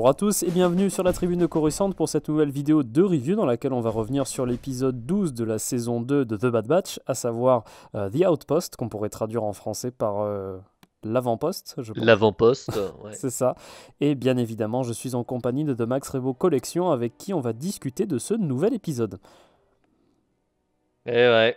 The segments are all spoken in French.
Bonjour à tous et bienvenue sur la tribune de Coruscant pour cette nouvelle vidéo de review dans laquelle on va revenir sur l'épisode 12 de la saison 2 de The Bad Batch, à savoir euh, The Outpost, qu'on pourrait traduire en français par euh, l'avant-poste. L'avant-poste, ouais. C'est ça. Et bien évidemment, je suis en compagnie de The Max Rebo Collection avec qui on va discuter de ce nouvel épisode. Et eh ouais.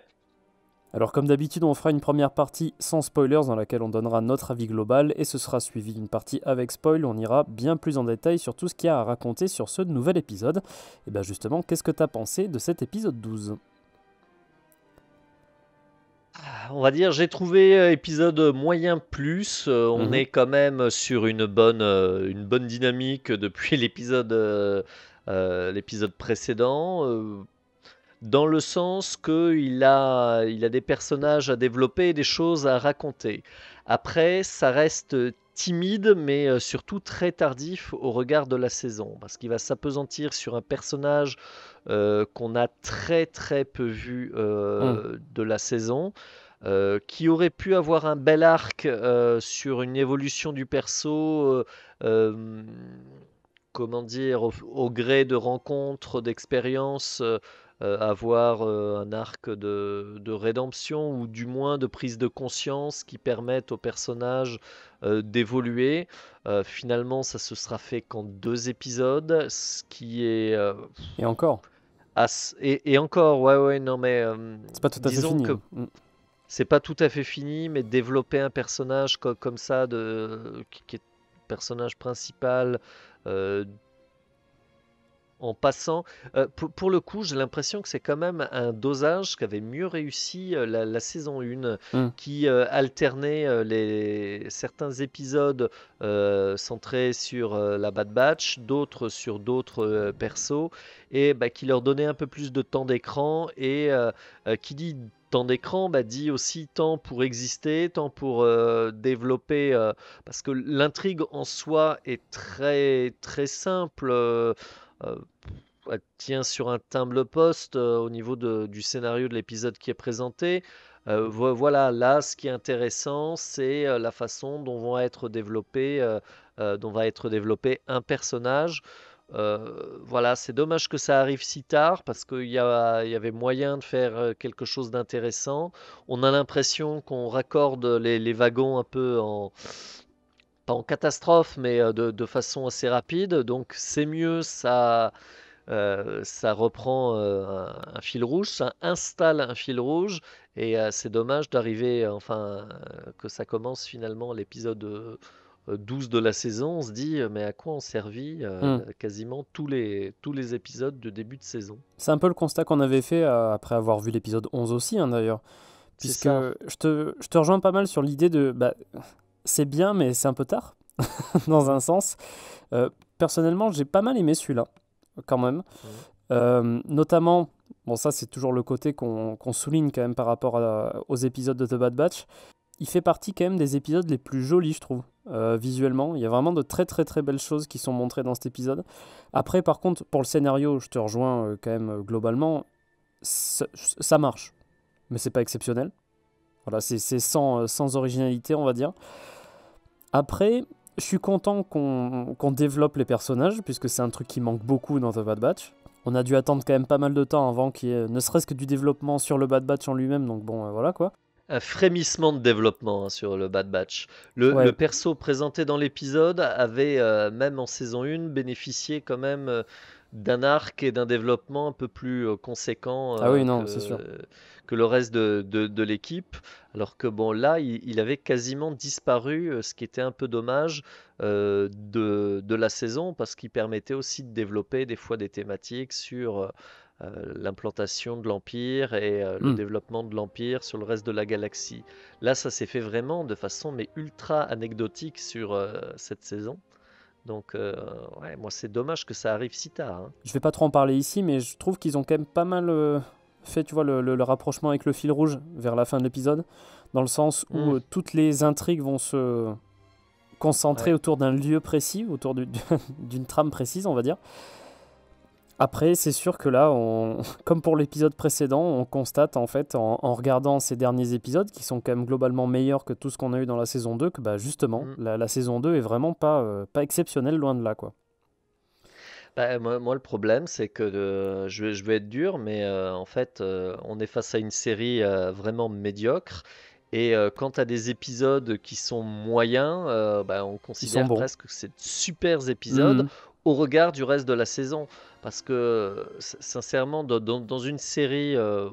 Alors comme d'habitude, on fera une première partie sans spoilers dans laquelle on donnera notre avis global et ce sera suivi d'une partie avec spoil, on ira bien plus en détail sur tout ce qu'il y a à raconter sur ce nouvel épisode. Et bien justement, qu'est-ce que t'as pensé de cet épisode 12 ah, on va dire, j'ai trouvé euh, épisode moyen plus. Euh, on mhm. est quand même sur une bonne, euh, une bonne dynamique depuis l'épisode l'épisode précédent dans le sens qu'il a, il a des personnages à développer, des choses à raconter. Après, ça reste timide, mais euh, surtout très tardif au regard de la saison, parce qu'il va s'apesantir sur un personnage euh, qu'on a très très peu vu euh, hum. de la saison. qui aurait pu avoir un bel arc sur une évolution du perso comment dire, au, gré de rencontres, d'expériences, euh, avoir euh, un arc de, rédemption ou du moins de prise de conscience qui permette au personnage euh, d'évoluer. finalement, ça se sera fait qu'en deux épisodes, ce qui est... et encore ah, et, encore, ouais, ouais, non, mais... c'est pas tout à fait fini. Que... Hein. Mm. c'est pas tout à fait fini, mais développer un personnage comme ça, de, qui, est est personnage principal, en passant. Euh, pour, le coup, j'ai l'impression que c'est quand même un dosage qu'avait mieux réussi euh, la, saison 1, hmm. qui euh, alternait les, certains épisodes centrés sur la Bad Batch, d'autres sur d'autres persos, et bah, qui leur donnait un peu plus de temps d'écran, et qui dit temps d'écran bah, dit aussi temps pour exister, temps pour développer, parce que l'intrigue en soi est très très simple elle euh, tient sur un timbre poste euh, au niveau du scénario de l'épisode qui est présenté. Euh, voilà, là, ce qui est intéressant, c'est la façon dont va être développé, dont va être développé un personnage. voilà, c'est dommage que ça arrive si tard parce qu'il y, y, avait moyen de faire quelque chose d'intéressant. On a l'impression qu'on raccorde les, wagons un peu en, pas en catastrophe, mais euh, de, façon assez rapide. Donc c'est mieux, ça, euh, ça reprend euh, un, fil rouge, ça installe un fil rouge. Et c'est dommage d'arriver, enfin, que ça commence finalement l'épisode 12 de la saison. On se dit, mais à quoi ont servi hmm. quasiment tous les, tous les épisodes de début de saison C'est un peu le constat qu'on avait fait après avoir vu l'épisode 11 aussi, hein, d'ailleurs puisque je te, rejoins pas mal sur l'idée de bah, c'est bien, mais c'est un peu tard, dans un sens. Euh, personnellement, j'ai pas mal aimé celui-là, quand même. Euh, notamment, bon, ça, c'est toujours le côté qu'on souligne quand même par rapport aux épisodes de The Bad Batch. Il fait partie quand même des épisodes les plus jolis, je trouve, euh, visuellement. Il y a vraiment de très très très belles choses qui sont montrées dans cet épisode. Après, par contre, pour le scénario, je te rejoins quand même globalement. Ça, marche, mais c'est pas exceptionnel. Voilà, c'est sans, sans originalité, on va dire. Après, je suis content qu'on développe les personnages, puisque c'est un truc qui manque beaucoup dans The Bad Batch. On a dû attendre quand même pas mal de temps avant qu'il y ait ne serait-ce que du développement sur le Bad Batch en lui-même, donc bon, euh, voilà quoi. Un frémissement de développement hein, sur le Bad Batch. Le, perso présenté dans l'épisode avait, euh, même en saison 1, bénéficié quand même euh, d'un arc et d'un développement un peu plus euh, conséquent ah euh, que, le reste de, l'équipe. Alors que bon, là, il, avait quasiment disparu, euh, ce qui était un peu dommage de, la saison, parce qu'il permettait aussi de développer des fois des thématiques sur l'implantation de l'Empire et le hmm. développement de l'Empire sur le reste de la galaxie. Là, ça s'est fait vraiment de façon mais ultra anecdotique sur cette saison. Donc, euh, ouais, moi, c'est dommage que ça arrive si tard. Hein. Je vais pas trop en parler ici, mais je trouve qu'ils ont quand même pas mal euh, fait, tu vois, le, rapprochement avec le fil rouge vers la fin de l'épisode, dans le sens où hmm. euh, toutes les intrigues vont se concentrer autour d'un lieu précis, autour d'une trame précise, on va dire. Après, c'est sûr que là, on, comme pour l'épisode précédent, on constate en fait, en, regardant ces derniers épisodes, qui sont quand même globalement meilleurs que tout ce qu'on a eu dans la saison 2, que bah, justement, mm. la, saison 2 est vraiment euh, pas, exceptionnelle, loin de là. quoi. Bah, moi, le problème, c'est que euh, je, vais, être dur, mais euh, en fait, on est face à une série vraiment médiocre. Et quant à des épisodes qui sont moyens, bah, on considère presque que c'est de super épisodes. Mm au regard du reste de la saison. Parce que, sincèrement, dans, une série. Euh,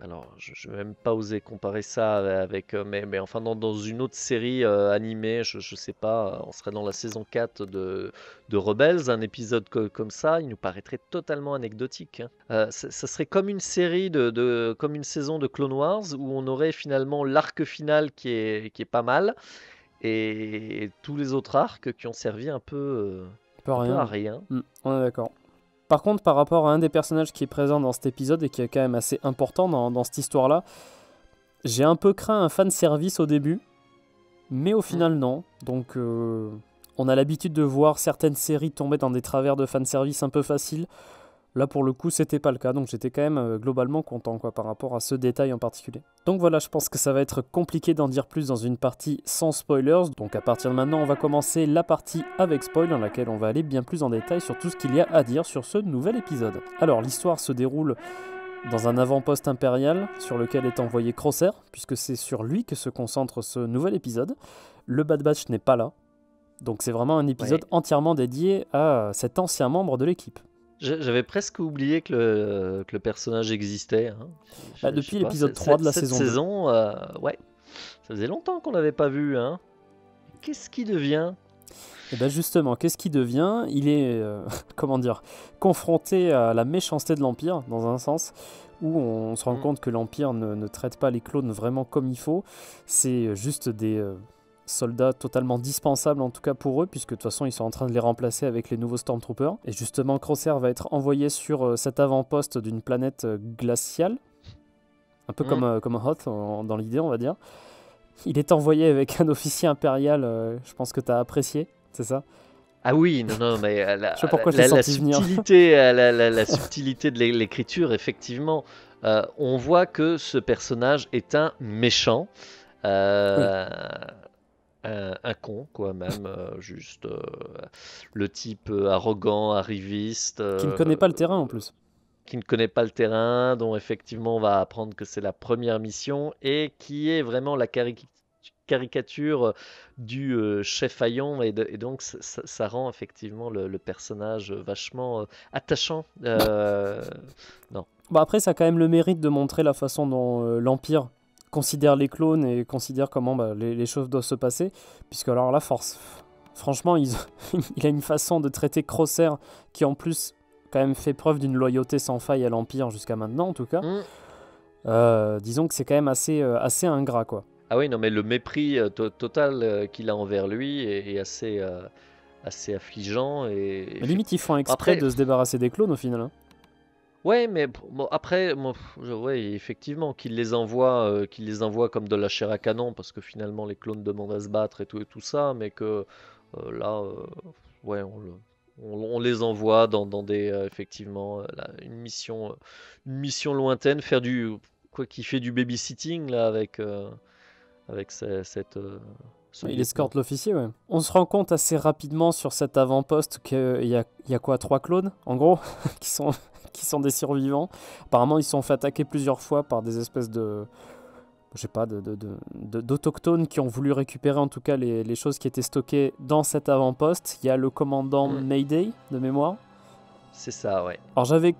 alors, je vais même pas oser comparer ça avec. Euh, mais, enfin, dans, une autre série euh, animée, je ne sais pas, on serait dans la saison 4 de, de Rebels, un épisode comme ça, il nous paraîtrait totalement anecdotique. Hein. ça serait comme une série, de, comme une saison de Clone Wars, où on aurait finalement l'arc final qui est, qui est pas mal et tous les autres arcs qui ont servi un peu, rien. Euh, à rien. Mm, on est d'accord. Par contre, par rapport à un des personnages qui est présent dans cet épisode et qui est quand même assez important dans, dans cette histoire-là, j'ai un peu craint un fan service au début, mais au mm. final non. Donc euh, on a l'habitude de voir certaines séries tomber dans des travers de fan service un peu faciles. Là pour le coup c'était pas le cas, donc j'étais quand même euh, globalement content quoi par rapport à ce détail en particulier. Donc voilà, je pense que ça va être compliqué d'en dire plus dans une partie sans spoilers, donc à partir de maintenant on va commencer la partie avec spoil dans laquelle on va aller bien plus en détail sur tout ce qu'il y a à dire sur ce nouvel épisode. Alors l'histoire se déroule dans un avant-poste impérial sur lequel est envoyé Crosser, puisque c'est sur lui que se concentre ce nouvel épisode. Le Bad Batch n'est pas là, donc c'est vraiment un épisode entièrement dédié à cet ancien membre de l'équipe. J'avais presque oublié que le, personnage existait. Hein. Bah, depuis l'épisode 3 de la saison. saison, euh, ouais. Ça faisait longtemps qu'on l'avait pas vu. Hein. Qu'est-ce qui devient et eh bien justement, qu'est-ce qui devient Il est, euh, comment dire, confronté à la méchanceté de l'Empire, dans un sens, où on se rend mm. compte que l'Empire ne, traite pas les clones vraiment comme il faut. C'est juste des, euh, soldats totalement dispensables en tout cas pour eux, puisque de toute façon ils sont en train de les remplacer avec les nouveaux Stormtroopers. Et justement, Crosser va être envoyé sur euh, cet avant-poste d'une planète euh, glaciale, un peu mhm. comme, euh, comme Hoth dans l'idée, on va dire. Il est envoyé avec un officier impérial, je pense que tu as apprécié, c'est ça ah oui, non, non, mais la, sais la, la, subtilité, la, subtilité de l'écriture, effectivement, on voit que ce personnage est un méchant. Euh, un, con, quoi, même, euh, juste euh, le type euh, arrogant, arriviste. qui ne connaît pas le terrain en plus. Qui ne connaît pas le terrain, dont effectivement on va apprendre que c'est la première mission et qui est vraiment la caricature du chef faillant et, donc ça, rend effectivement le, personnage vachement attachant. Bah, non. Bah, après ça a quand même le mérite de montrer la façon dont l'empire considère les clones et considère comment bah, les, choses doivent se passer. Puisque alors la force, franchement, il a une façon de traiter Crosser qui en plus quand même fait preuve d'une loyauté sans faille à l'Empire jusqu'à maintenant en tout cas. Mm. Euh, disons que c'est quand même assez, euh, assez ingrat quoi. Ah oui, non mais le mépris euh, total qu'il a envers lui est, assez, assez affligeant. Et... limite, ils font exprès de se débarrasser des clones au final. Hein. Ouais, mais après, ouais, effectivement, qu'il les envoie, euh, les envoie comme de la chair à canon, parce que finalement les clones demandent à se battre et tout et tout ça, mais que euh, là, euh, ouais, on, les envoie dans, des, effectivement, une mission, une mission lointaine, faire du, quoi, qui fait du babysitting là avec, avec cette, Il escorte l'officier, ouais. On se rend compte assez rapidement sur cet avant-poste qu'il y a, y a quoi Trois clones, en gros, qui sont qui sont des survivants. Apparemment, ils se sont fait attaquer plusieurs fois par des espèces de. Je sais pas, d'autochtones de, de, qui ont voulu récupérer en tout cas les, choses qui étaient stockées dans cet avant-poste. Il y a le commandant mm. Mayday de mémoire. C'est ça, ouais. Alors j'avais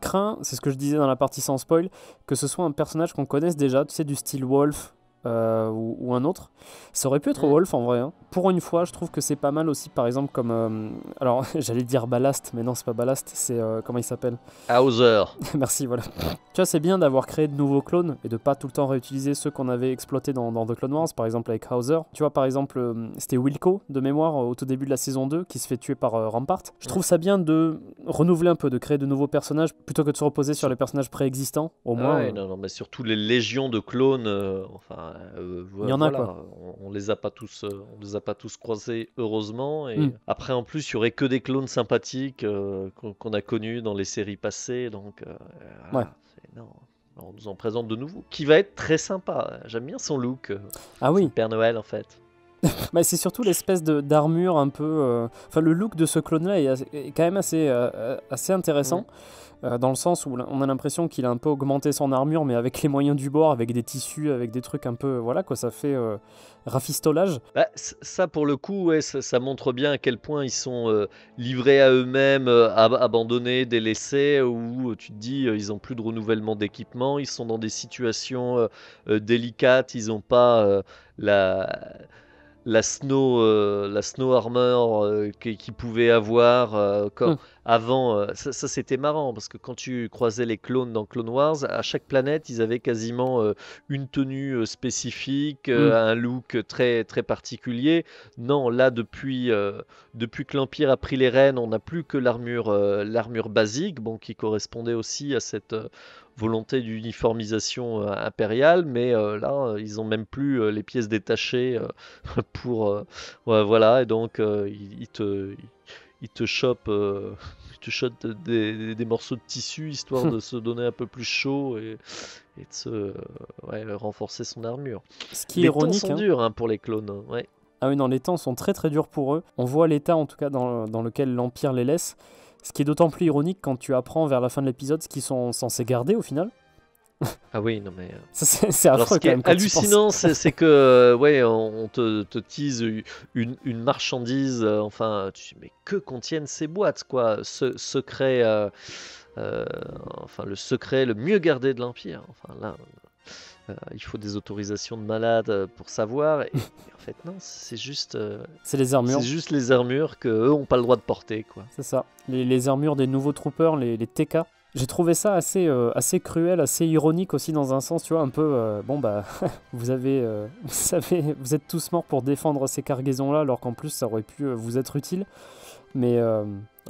craint, c'est ce que je disais dans la partie sans spoil, que ce soit un personnage qu'on connaisse déjà, tu sais, du style Wolf, euh, ou, un autre. Ça aurait pu être Wolf en vrai. Hein. Pour une fois, je trouve que c'est pas mal aussi, par exemple, comme. Euh, alors, j'allais dire Ballast, mais non, c'est pas Ballast, c'est. Euh, comment il s'appelle Hauser. Merci, voilà. tu vois, c'est bien d'avoir créé de nouveaux clones et de pas tout le temps réutiliser ceux qu'on avait exploités dans, The Clone Wars, par exemple avec Hauser. Tu vois, par exemple, c'était Wilco de mémoire au tout début de la saison 2 qui se fait tuer par Rampart. Je trouve ça bien de renouveler un peu, de créer de nouveaux personnages plutôt que de se reposer sur les personnages préexistants, au ah moins. non, non, mais surtout les légions de clones, enfin euh, il y en a On, les a pas tous, euh, on les a pas tous croisés heureusement. Et hmm. après en plus, il y aurait que des clones sympathiques euh, qu'on a connus dans les séries passées, donc On nous en présente de nouveau, qui va être très sympa. J'aime bien son look. Ah oui. Père Noël en fait. Bah, c'est surtout l'espèce d'armure un peu. Euh, enfin, le look de ce clone-là est, quand même assez, euh, assez intéressant. Euh, dans le sens où on a l'impression qu'il a un peu augmenté son armure, mais avec les moyens du bord, avec des tissus, avec des trucs un peu. Voilà quoi, ça fait rafistolage. Bah, ça, pour le coup, ça, montre bien à quel point ils sont livrés à eux-mêmes, abandonnés, délaissés, où tu te dis, ils n'ont plus de renouvellement d'équipement, ils sont dans des situations délicates, ils n'ont pas la la snow, euh, la snow armor euh, qu'ils pouvait avoir euh, hmm. avant. ça, c'était marrant parce que quand tu croisais les clones dans Clone Wars, à chaque planète, ils avaient quasiment une tenue spécifique, hmm. un look très très particulier. Non, là depuis depuis que l'Empire a pris les rênes, on n'a plus que l'armure l'armure basique, bon qui correspondait aussi à cette volonté d'uniformisation euh, impériale, mais euh, là, euh, ils ont même plus les pièces détachées pour. voilà, et donc, ils, te. Ils te chopent, te des, morceaux de tissu histoire de se donner un peu plus chaud et, de se, ouais, renforcer son armure. Ce qui est ironique. les Temps sont hein. durs hein, pour les clones. Hein, ah oui, non, les temps sont très très durs pour eux. On voit l'état en tout cas dans, dans lequel l'Empire les laisse. Ce qui est d'autant plus ironique quand tu apprends vers la fin de l'épisode ce qu'ils sont censés garder au final. Ah oui, non mais. Euh, c'est affreux ce quand même, hallucinant, c'est que euh, ouais, on te, tease une, marchandise. Euh, enfin, tu mais que contiennent ces boîtes quoi Ce secret, enfin le secret le mieux gardé de l'empire. Enfin là, euh, il faut des autorisations de malade euh, pour savoir. Et, en fait, non, c'est juste. Euh, c'est les armures. C'est juste les armures que eux ont pas le droit de porter, quoi. C'est ça. Les, armures des nouveaux troopers, les, TK. J'ai trouvé ça assez, assez cruel, assez ironique aussi dans un sens, tu vois, un peu. bon bah, vous avez, vous savez, vous êtes tous morts pour défendre ces cargaisons-là, alors qu'en plus ça aurait pu vous être utile. Mais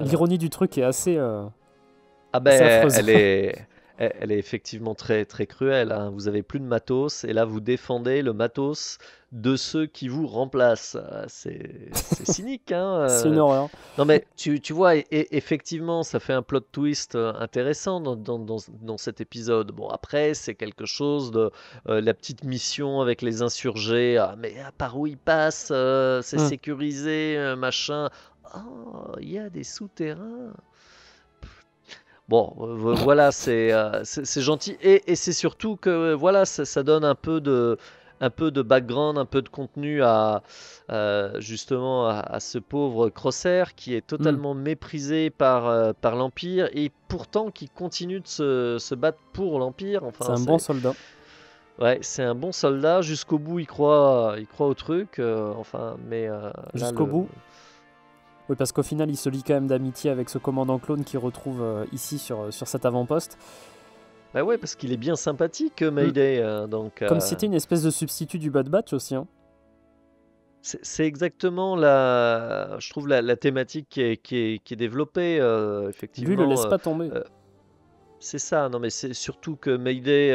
l'ironie du truc est assez. ah ben, elle est elle est effectivement très, très cruelle. Hein. Vous avez plus de matos et là vous défendez le matos de ceux qui vous remplacent. Ah, c'est cynique. Hein, c'est euh. une horreur. Non mais tu, vois, effectivement, ça fait un plot twist euh, intéressant dans, cet épisode. Bon, après, c'est quelque chose de euh, la petite mission avec les insurgés. Ah, mais à par où ils passent C'est hum. sécurisé, machin. Oh, il y a des souterrains. Bon, euh, voilà, euh, c'est gentil. Et, et c'est surtout que voilà, ça, donne un peu de un peu de background, un peu de contenu à, euh, justement à, ce pauvre Crosshair qui est totalement mm. méprisé par, par l'Empire et pourtant qui continue de se, se battre pour l'Empire. Enfin, c'est un bon soldat. Ouais, c'est un bon soldat. Jusqu'au bout, il croit, il croit au truc. enfin, mais jusqu'au bout. Oui, parce qu'au final, il se lie quand même d'amitié avec ce commandant clone qu'il retrouve euh, ici sur, euh, sur cet avant-poste. Bah ouais, parce qu'il est bien sympathique, euh, Mayday. Mm. Hein, donc, Comme si c'était une espèce de substitut du Bad Batch aussi. Hein. C'est exactement la, je trouve la, thématique qui est, qui développée effectivement. Lui le laisse pas tomber. c'est ça, non mais c'est surtout que Mayday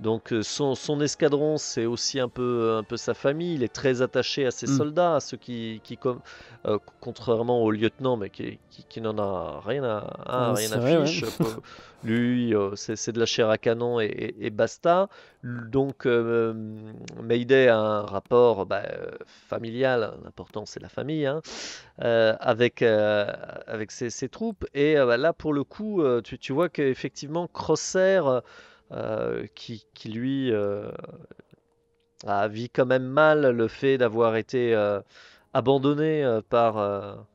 donc euh, son, escadron, c'est aussi un peu, un peu sa famille. Il est très attaché à ses mm. soldats, à ceux qui, comme, euh, contrairement au lieutenant, mais qui, qui, n'en a rien à, ah, rien à fiche. Lui, euh, c'est, de la chair à canon et, basta. Donc Mayday a un rapport bah, familial, l'important c'est la famille, hein. avec, avec ses, troupes. Et bah, là, pour le coup, tu, tu vois qu'effectivement, Crosser euh, qui, qui, lui euh, vit quand même mal le fait d'avoir été euh, abandonné par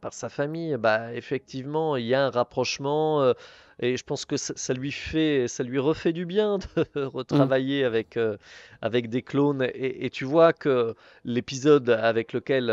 par sa famille, bah effectivement, il y a un rapprochement et je pense que ça, lui fait, ça lui refait du bien de mmh. retravailler avec avec des clones et, tu vois que l'épisode avec lequel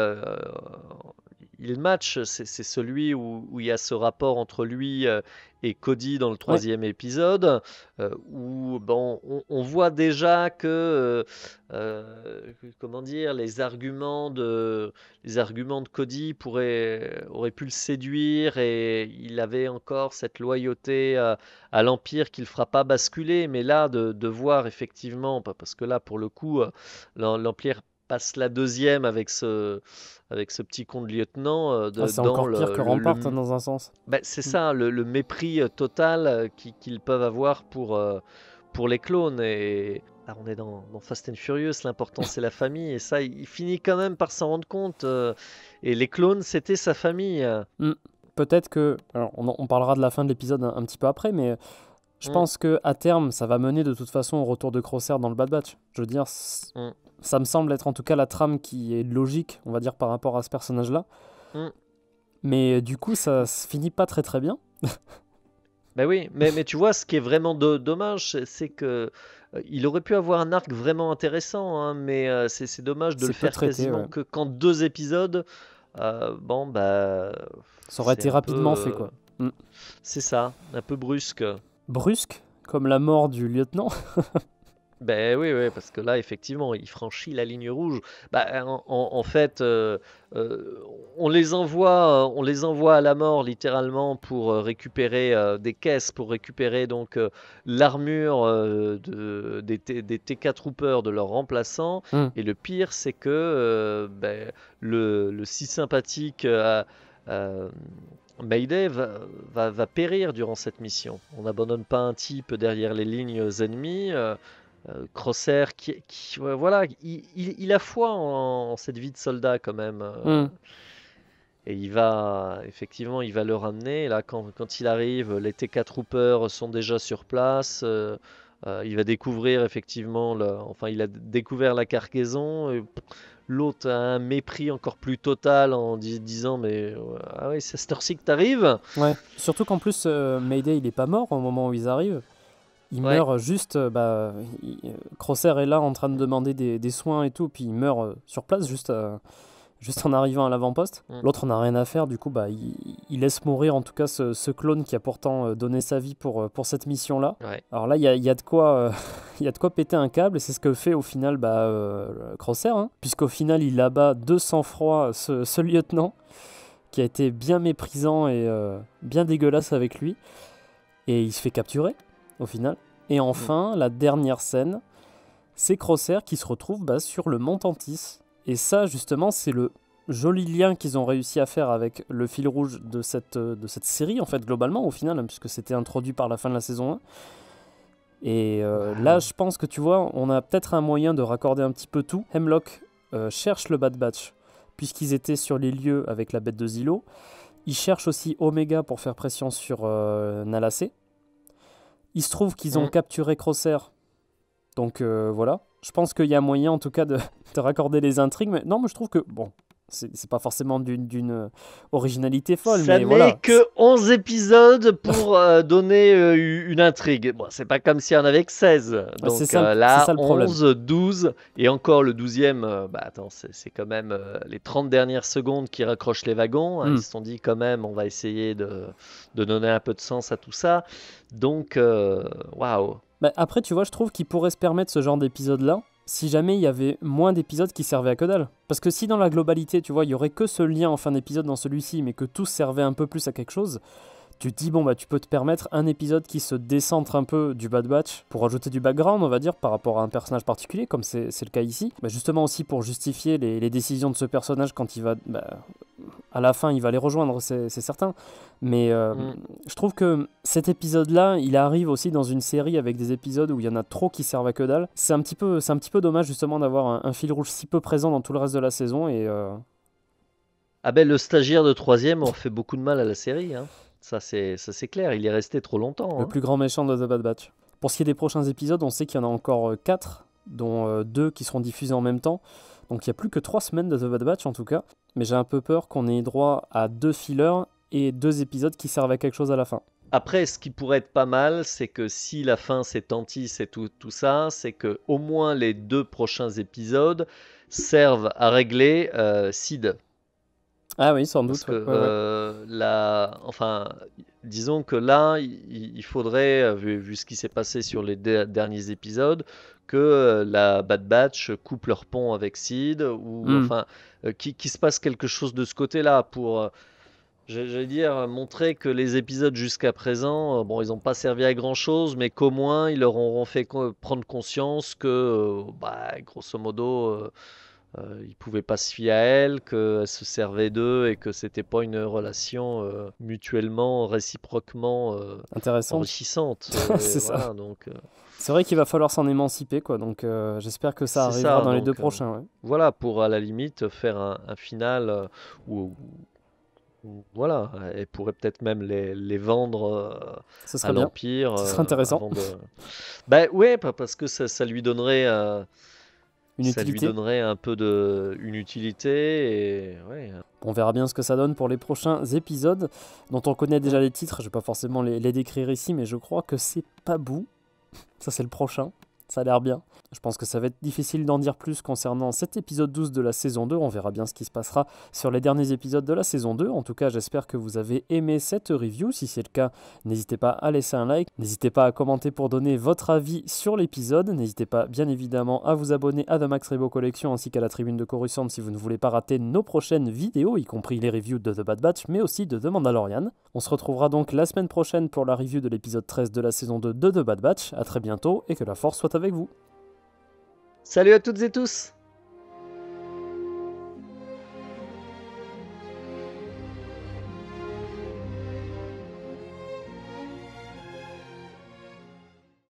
il match, c'est celui où, il y a ce rapport entre lui euh, et Cody dans le troisième épisode, euh, où bon, on, voit déjà que, euh, comment dire, les arguments de, les arguments de Cody pourraient, auraient pu le séduire et il avait encore cette loyauté à, l'Empire qu'il ne fera pas basculer, mais là, de, de, voir effectivement, parce que là, pour le coup, l'Empire passe la deuxième avec ce, avec ce petit con euh, de lieutenant. Ah, de, c'est encore pire que Rampart hein, dans un sens. Ben, c'est mm. ça, hein, le, mépris euh, total euh, qu'ils peuvent avoir pour, pour les clones. Et Là, on est dans, dans, Fast and Furious, l'important c'est la famille, et ça, il, finit quand même par s'en rendre compte. et les clones, c'était sa famille. Hein. Mm. Peut-être que. Alors, on, parlera de la fin de l'épisode un, petit peu après, mais je mm. pense que à terme, ça va mener de toute façon au retour de Crosshair dans le Bad Batch. Je veux dire, ça me semble être en tout cas la trame qui est logique, on va dire, par rapport à ce personnage-là. Mm. Mais euh, du coup, ça se finit pas très très bien. ben oui, mais, mais tu vois, ce qui est vraiment dommage, c'est que euh, il aurait pu avoir un arc vraiment intéressant, hein, mais euh, c'est dommage de le faire traité, quasiment que quand deux épisodes. bon, bah. Ça aurait été rapidement fait, quoi. Mm. C'est ça, un peu brusque. Brusque Comme la mort du lieutenant Ben oui, oui, parce que là, effectivement, il franchit la ligne rouge. Ben, en, fait, euh, euh, on, les envoie, on les envoie à la mort littéralement pour euh, récupérer des caisses, pour récupérer donc l'armure des, des, TK Troopers de leurs remplaçants. Hmm. Et le pire, c'est que ben, le, si sympathique... Mayday va, va, périr durant cette mission. On n'abandonne pas un type derrière les lignes ennemies. Euh, Crosser, qui, voilà, il, a foi en, cette vie de soldat quand même. Euh. Mm. Et il va, effectivement, il va le ramener. là, quand, il arrive, les TK Troopers sont déjà sur place. Euh, il va découvrir, effectivement, enfin, il a découvert la cargaison. L'autre a un mépris encore plus total en disant Mais ah ouais, c'est à cette heure-ci Ouais, surtout qu'en plus, Mayday, il est pas mort au moment où ils arrivent il meurt juste. Euh, bah, euh, Crosser est là en train de demander des, soins et tout, puis il meurt euh, sur place juste, juste en arrivant à l'avant-poste. L'autre mm. L'autre n'a rien à faire, du coup, bah, il, laisse mourir en tout cas ce, clone qui a pourtant donné sa vie pour, pour cette mission-là. Alors là, il y a, de quoi, de quoi péter un câble, et c'est ce que fait au final bah, Crosser, hein. puisqu'au final, il abat de sang-froid ce, lieutenant qui a été bien méprisant et bien dégueulasse avec lui. Et il se fait capturer au final. Et enfin, mm. la dernière scène, c'est Crosser qui se retrouve bah, sur le Montantis Et ça, justement, c'est le joli lien qu'ils ont réussi à faire avec le fil rouge de cette, euh, de cette série, en fait, globalement, au final, hein, puisque c'était introduit par la fin de la saison 1. Et euh, là, je pense que tu vois, on a peut-être un moyen de raccorder un petit peu tout. Hemlock euh, cherche le Bad Batch, puisqu'ils étaient sur les lieux avec la bête de Zillow Ils cherche aussi Omega pour faire pression sur euh, il se trouve qu'ils ont mm. capturé Crosser, Donc euh, voilà. Je pense qu'il y a moyen en tout cas de, te raccorder les intrigues. Mais non, mais je trouve que, bon, c'est pas forcément d'une euh, originalité folle. Ça n'est que 11 épisodes pour euh, donner euh, une intrigue. Bon, c'est pas comme s'il on en avait que 16. Donc là, 11, 12, et encore le 12e, bah, attends, c'est quand même les 30 dernières secondes qui raccrochent les wagons. Hein, hmm. Ils se sont dit quand même, on va essayer de, de, donner un peu de sens à tout ça. Donc, waouh. Wow. Bah, après, tu vois, je trouve qu'ils pourraient se permettre ce genre d'épisode-là si jamais il y avait moins d'épisodes qui servaient à que dalle. Parce que si dans la globalité, tu vois, il y aurait que ce lien en fin d'épisode dans celui-ci, mais que tout servait un peu plus à quelque chose, tu te dis bon bah tu peux te permettre un épisode qui se décentre un peu du Bad Batch pour ajouter du background on va dire par rapport à un personnage particulier comme c'est le cas ici bah justement aussi pour justifier les, décisions de ce personnage quand il va bah, à la fin, il va les rejoindre, c'est certain. Mais euh, mm. je trouve que cet épisode-là, il arrive aussi dans une série avec des épisodes où il y en a trop qui servent à que dalle. C'est un, petit peu, un petit peu dommage, justement, d'avoir un, fil rouge si peu présent dans tout le reste de la saison. Et, euh, Ah ben, le stagiaire de troisième, on fait beaucoup de mal à la série. Hein. Ça, c'est clair, il est resté trop longtemps. Le hein. plus grand méchant de The Bad Batch. Pour ce qui est des prochains épisodes, on sait qu'il y en a encore euh, quatre, dont deux qui seront diffusés en même temps. Donc il n'y a plus que trois semaines de The Bad Batch en tout cas mais j'ai un peu peur qu'on ait droit à deux fillers et deux épisodes qui servent à quelque chose à la fin. Après, ce qui pourrait être pas mal, c'est que si la fin s'est tentée, c'est tout, ça, c'est que au moins les deux prochains épisodes servent à régler euh, Sid. Ah oui, sans doute. que, euh, enfin, disons que là, il, faudrait, euh, vu, ce qui s'est passé sur les derniers épisodes, que euh, la Bad Batch coupe leur pont avec Sid, ou hmm. enfin, euh, qu'il qui se passe quelque chose de ce côté-là pour euh, j'allais dire, montrer que les épisodes jusqu'à présent, bon, ils n'ont pas servi à grand chose, mais qu'au moins ils leur auront fait prendre conscience que, bah, grosso modo, euh, Il pouvait pouvaient pas se fier à elle, qu'elle se servait d'eux et que c'était pas une relation euh, mutuellement, réciproquement euh, enrichissante. c'est ça. Donc, c'est vrai qu'il va falloir s'en émanciper, quoi. Donc j'espère que ça arrivera dans les deux prochains. Voilà, pour à la limite faire un, final où, voilà, elle pourrait peut-être même les, les vendre à l'Empire. Ce serait intéressant. ben ouais, parce que ça, ça lui donnerait ça lui donnerait un peu de une utilité et ouais. On verra bien ce que ça donne pour les prochains épisodes, dont on connaît déjà les titres. Je vais pas forcément les, décrire ici, mais je crois que c'est pas Pabou. Ça c'est le prochain. Ça a l'air bien. Je pense que ça va être difficile d'en dire plus concernant cet épisode 12 de la saison 2. On verra bien ce qui se passera sur les derniers épisodes de la saison 2. En tout cas, j'espère que vous avez aimé cette review. Si c'est le cas, n'hésitez pas à laisser un like. N'hésitez pas à commenter pour donner votre avis sur l'épisode. N'hésitez pas, bien évidemment, à vous abonner à The Max Rebo Collection ainsi qu'à la tribune de Coruscant si vous ne voulez pas rater nos prochaines vidéos, y compris les reviews de The Bad Batch, mais aussi de The Mandalorian. On se retrouvera donc la semaine prochaine pour la review de l'épisode 13 de la saison 2 de The Bad Batch. A très bientôt et que la force soit avec vous. Salut à toutes et tous